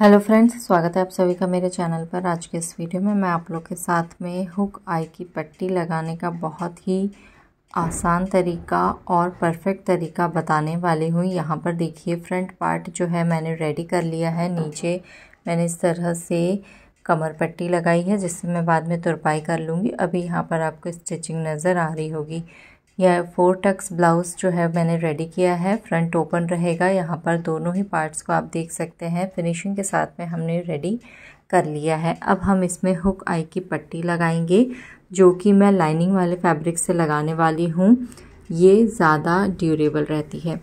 hello friends स्वागत है आप सभी का मेरे चैनल पर आज के इस वीडियो में मैं आप लोग के साथ में हुक आई की पट्टी लगाने का बहुत ही आसान तरीका और परफेक्ट तरीका बताने वाली हूँ यहाँ पर देखिए फ्रंट पार्ट जो है मैंने रेडी कर लिया है नीचे मैंने इस तरह से कमर पट्टी लगाई है जिससे मैं बाद में तुरपाई कर लूँगी अभी यहाँ पर आपको स्टिचिंग नज़र आ रही होगी यह फोर टक्स ब्लाउज जो है मैंने रेडी किया है फ्रंट ओपन रहेगा यहाँ पर दोनों ही पार्ट्स को आप देख सकते हैं फिनिशिंग के साथ में हमने रेडी कर लिया है अब हम इसमें हुक आई की पट्टी लगाएंगे जो कि मैं लाइनिंग वाले फैब्रिक से लगाने वाली हूँ ये ज़्यादा ड्यूरेबल रहती है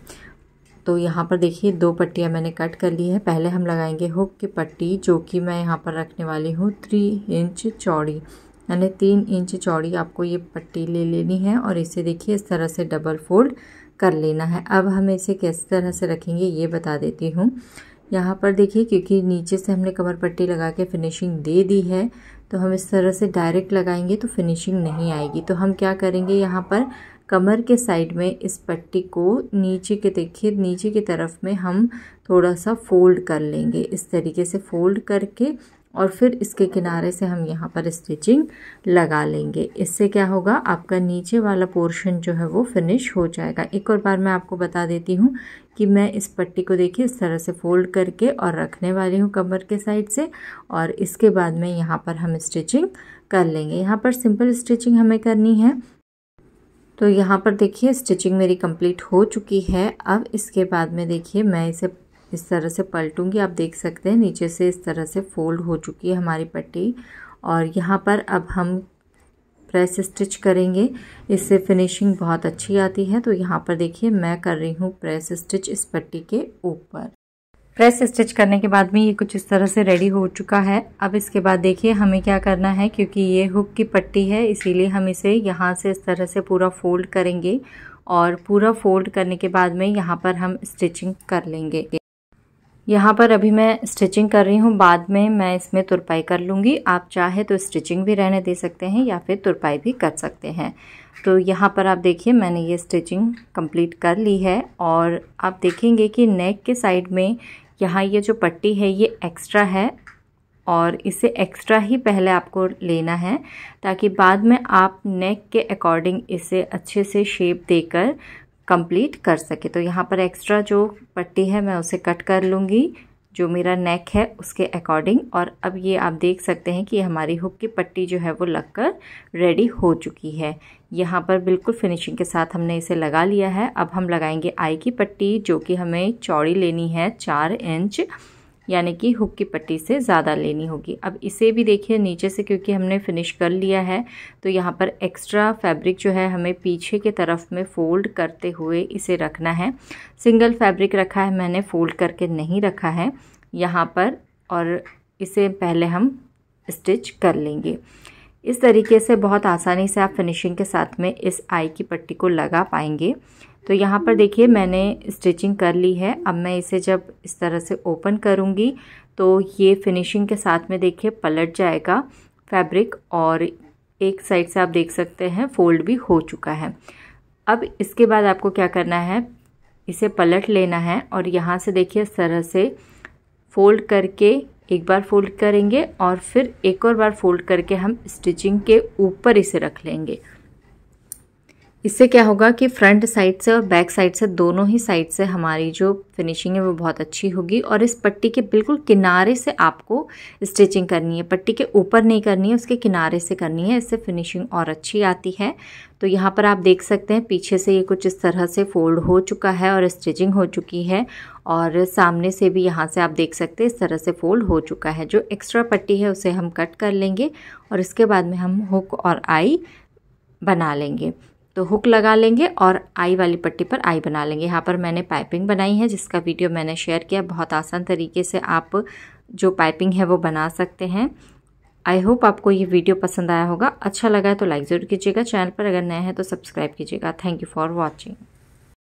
तो यहाँ पर देखिए दो पट्टियाँ मैंने कट कर ली है पहले हम लगाएंगे हुक की पट्टी जो कि मैं यहाँ पर रखने वाली हूँ थ्री इंच चौड़ी यानी तीन इंच चौड़ी आपको ये पट्टी ले लेनी है और इसे देखिए इस तरह से डबल फोल्ड कर लेना है अब हम इसे किस तरह से रखेंगे ये बता देती हूँ यहाँ पर देखिए क्योंकि नीचे से हमने कमर पट्टी लगा के फिनिशिंग दे दी है तो हम इस तरह से डायरेक्ट लगाएंगे तो फिनिशिंग नहीं आएगी तो हम क्या करेंगे यहाँ पर कमर के साइड में इस पट्टी को नीचे के देखिए नीचे की तरफ में हम थोड़ा सा फोल्ड कर लेंगे इस तरीके से फोल्ड करके और फिर इसके किनारे से हम यहाँ पर स्टिचिंग लगा लेंगे इससे क्या होगा आपका नीचे वाला पोर्शन जो है वो फिनिश हो जाएगा एक और बार मैं आपको बता देती हूँ कि मैं इस पट्टी को देखिए इस तरह से फोल्ड करके और रखने वाली हूँ कमर के साइड से और इसके बाद में यहाँ पर हम स्टिचिंग कर लेंगे यहाँ पर सिंपल स्टिचिंग हमें करनी है तो यहाँ पर देखिए स्टिचिंग मेरी कंप्लीट हो चुकी है अब इसके बाद में देखिए मैं इसे इस तरह से पलटूंगी आप देख सकते हैं नीचे से इस तरह से फोल्ड हो चुकी है हमारी पट्टी और यहाँ पर अब हम प्रेस स्टिच करेंगे इससे फिनिशिंग बहुत अच्छी आती है तो यहाँ पर देखिए मैं कर रही हूँ प्रेस स्टिच इस पट्टी के ऊपर प्रेस स्टिच करने के बाद में ये कुछ इस तरह से रेडी हो चुका है अब इसके बाद देखिए हमें क्या करना है क्योंकि ये हुक की पट्टी है इसीलिए हम इसे यहाँ से इस तरह से पूरा फोल्ड करेंगे और पूरा फोल्ड करने के बाद में यहाँ पर हम स्टिचिंग कर लेंगे यहाँ पर अभी मैं स्टिचिंग कर रही हूँ बाद में मैं इसमें तुरपाई कर लूँगी आप चाहे तो स्टिचिंग भी रहने दे सकते हैं या फिर तुरपाई भी कर सकते हैं तो यहाँ पर आप देखिए मैंने ये स्टिचिंग कंप्लीट कर ली है और आप देखेंगे कि नेक के साइड में यहाँ ये जो पट्टी है ये एक्स्ट्रा है और इसे एक्स्ट्रा ही पहले आपको लेना है ताकि बाद में आप नेक के अकॉर्डिंग इसे अच्छे से शेप देकर कंप्लीट कर सके तो यहाँ पर एक्स्ट्रा जो पट्टी है मैं उसे कट कर लूँगी जो मेरा नेक है उसके अकॉर्डिंग और अब ये आप देख सकते हैं कि हमारी हुक की पट्टी जो है वो लगकर रेडी हो चुकी है यहाँ पर बिल्कुल फिनिशिंग के साथ हमने इसे लगा लिया है अब हम लगाएंगे आई की पट्टी जो कि हमें चौड़ी लेनी है चार इंच यानी कि हुक की पट्टी से ज़्यादा लेनी होगी अब इसे भी देखिए नीचे से क्योंकि हमने फिनिश कर लिया है तो यहाँ पर एक्स्ट्रा फैब्रिक जो है हमें पीछे के तरफ में फ़ोल्ड करते हुए इसे रखना है सिंगल फैब्रिक रखा है मैंने फ़ोल्ड करके नहीं रखा है यहाँ पर और इसे पहले हम स्टिच कर लेंगे इस तरीके से बहुत आसानी से आप फिनिशिंग के साथ में इस आई की पट्टी को लगा पाएंगे तो यहाँ पर देखिए मैंने स्टिचिंग कर ली है अब मैं इसे जब इस तरह से ओपन करूँगी तो ये फिनिशिंग के साथ में देखिए पलट जाएगा फैब्रिक और एक साइड से आप देख सकते हैं फोल्ड भी हो चुका है अब इसके बाद आपको क्या करना है इसे पलट लेना है और यहाँ से देखिए इस तरह से फोल्ड करके एक बार फोल्ड करेंगे और फिर एक और बार फोल्ड करके हम स्टिचिंग के ऊपर इसे रख लेंगे इससे क्या होगा कि फ्रंट साइड से और बैक साइड से दोनों ही साइड से हमारी जो फिनिशिंग है वो बहुत अच्छी होगी और इस पट्टी के बिल्कुल किनारे से आपको स्टिचिंग करनी है पट्टी के ऊपर नहीं करनी है उसके किनारे से करनी है इससे फिनिशिंग और अच्छी आती है तो यहाँ पर आप देख सकते हैं पीछे से ये कुछ इस तरह से फोल्ड हो चुका है और स्टिचिंग हो चुकी है और सामने से भी यहाँ से आप देख सकते हैं इस तरह से फोल्ड हो चुका है जो एक्स्ट्रा पट्टी है उसे हम कट कर लेंगे और इसके बाद में हम हुक और आई बना लेंगे तो हुक लगा लेंगे और आई वाली पट्टी पर आई बना लेंगे यहाँ पर मैंने पाइपिंग बनाई है जिसका वीडियो मैंने शेयर किया बहुत आसान तरीके से आप जो पाइपिंग है वो बना सकते हैं आई होप आपको ये वीडियो पसंद आया होगा अच्छा लगा है तो लाइक ज़रूर कीजिएगा चैनल पर अगर नए हैं तो सब्सक्राइब कीजिएगा थैंक यू फॉर वॉचिंग